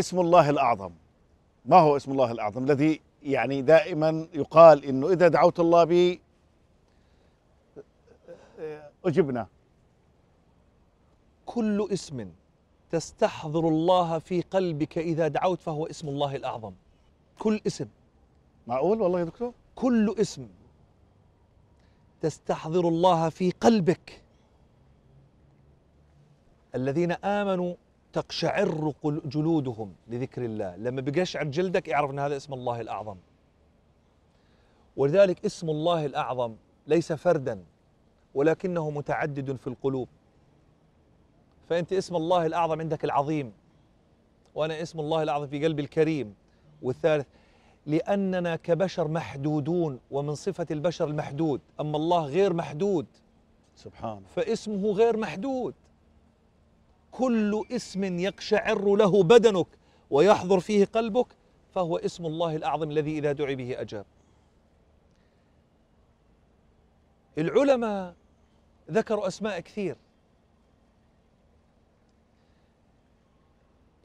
اسم الله الأعظم ما هو اسم الله الأعظم الذي يعني دائما يقال إنه إذا دعوت الله به أجبنا كل اسم تستحضر الله في قلبك إذا دعوت فهو اسم الله الأعظم كل اسم معقول والله يا دكتور كل اسم تستحضر الله في قلبك الذين آمنوا تقشعر جلودهم لذكر الله لما بقشعر جلدك اعرف ان هذا اسم الله الأعظم ولذلك اسم الله الأعظم ليس فردا ولكنه متعدد في القلوب فأنت اسم الله الأعظم عندك العظيم وأنا اسم الله الأعظم في قلبي الكريم والثالث لأننا كبشر محدودون ومن صفة البشر المحدود أما الله غير محدود سبحانه فاسمه غير محدود كل اسم يقشعر له بدنك ويحضر فيه قلبك فهو اسم الله الأعظم الذي إذا دعي به أجاب العلماء ذكروا أسماء كثير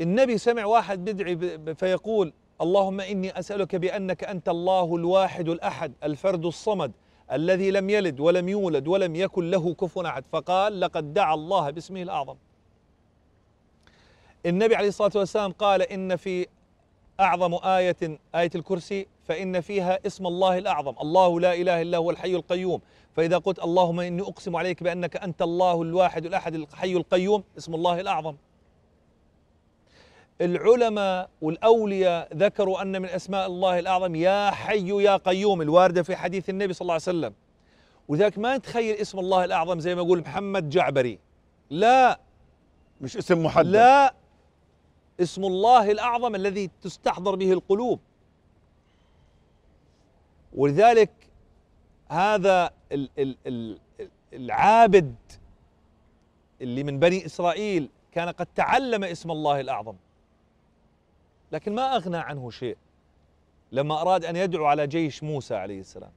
النبي سمع واحد بدعي فيقول اللهم إني أسألك بأنك أنت الله الواحد الأحد الفرد الصمد الذي لم يلد ولم يولد ولم يكن له كفوا أحد فقال لقد دعا الله باسمه الأعظم النبي عليه الصلاة والسلام قال إن في أعظم آية آية الكرسي فإن فيها اسم الله الأعظم الله لا إله إلا هو الحي القيوم فإذا قلت اللهم إني أقسم عليك بأنك أنت الله الواحد الأحد الحي القيوم اسم الله الأعظم العلماء والأولياء ذكروا أن من أسماء الله الأعظم يا حي يا قيوم الواردة في حديث النبي صلى الله عليه وسلم وذاك ما نتخيل اسم الله الأعظم زي ما يقول محمد جعبري لا مش اسم محدد لا اسم الله الأعظم الذي تستحضر به القلوب ولذلك هذا العابد اللي من بني إسرائيل كان قد تعلم اسم الله الأعظم لكن ما أغنى عنه شيء لما أراد أن يدعو على جيش موسى عليه السلام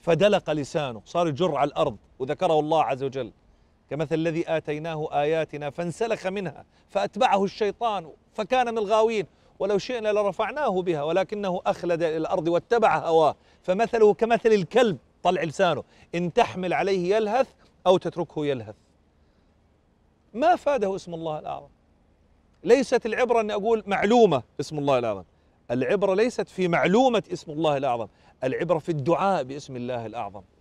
فدلق لسانه صار يجر على الأرض وذكره الله عز وجل كمثل الذي آتيناه آياتنا فانسلخ منها فأتبعه الشيطان فكان من الغاوين ولو شئنا لرفعناه بها ولكنه أخلد إلى الأرض واتبع هواه فمثله كمثل الكلب طلع لسانه إن تحمل عليه يلهث أو تتركه يلهث ما فاده اسم الله الأعظم ليست العبرة أن أقول معلومة اسم الله الأعظم العبرة ليست في معلومة اسم الله الأعظم العبرة في الدعاء باسم الله الأعظم